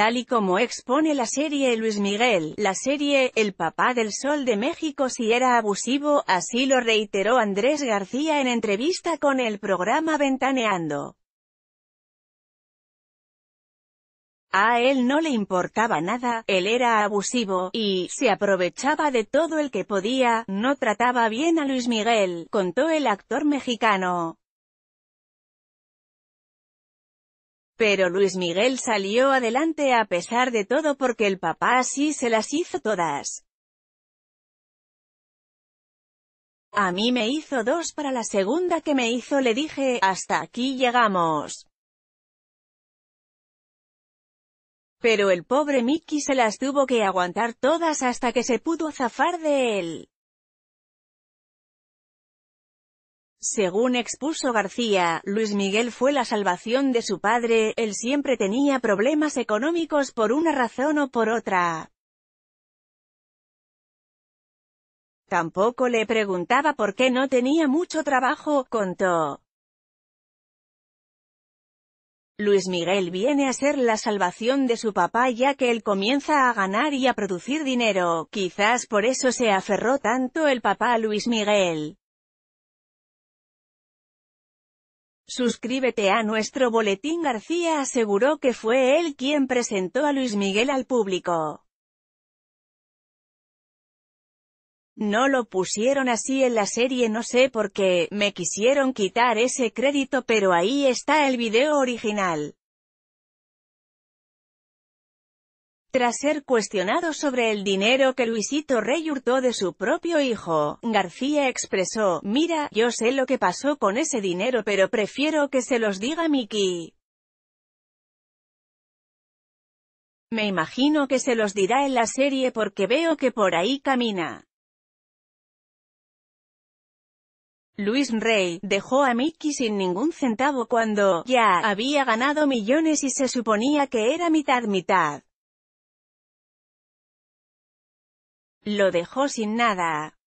Tal y como expone la serie Luis Miguel, la serie El papá del sol de México si era abusivo, así lo reiteró Andrés García en entrevista con el programa Ventaneando. A él no le importaba nada, él era abusivo, y, se aprovechaba de todo el que podía, no trataba bien a Luis Miguel, contó el actor mexicano. Pero Luis Miguel salió adelante a pesar de todo porque el papá sí se las hizo todas. A mí me hizo dos para la segunda que me hizo le dije, hasta aquí llegamos. Pero el pobre Mickey se las tuvo que aguantar todas hasta que se pudo zafar de él. Según expuso García, Luis Miguel fue la salvación de su padre, él siempre tenía problemas económicos por una razón o por otra. Tampoco le preguntaba por qué no tenía mucho trabajo, contó. Luis Miguel viene a ser la salvación de su papá ya que él comienza a ganar y a producir dinero, quizás por eso se aferró tanto el papá a Luis Miguel. Suscríbete a nuestro boletín García aseguró que fue él quien presentó a Luis Miguel al público. No lo pusieron así en la serie no sé por qué, me quisieron quitar ese crédito pero ahí está el video original. Tras ser cuestionado sobre el dinero que Luisito Rey hurtó de su propio hijo, García expresó, «Mira, yo sé lo que pasó con ese dinero pero prefiero que se los diga Miki. Me imagino que se los dirá en la serie porque veo que por ahí camina». Luis Rey, dejó a Miki sin ningún centavo cuando, ya, había ganado millones y se suponía que era mitad-mitad. Lo dejó sin nada.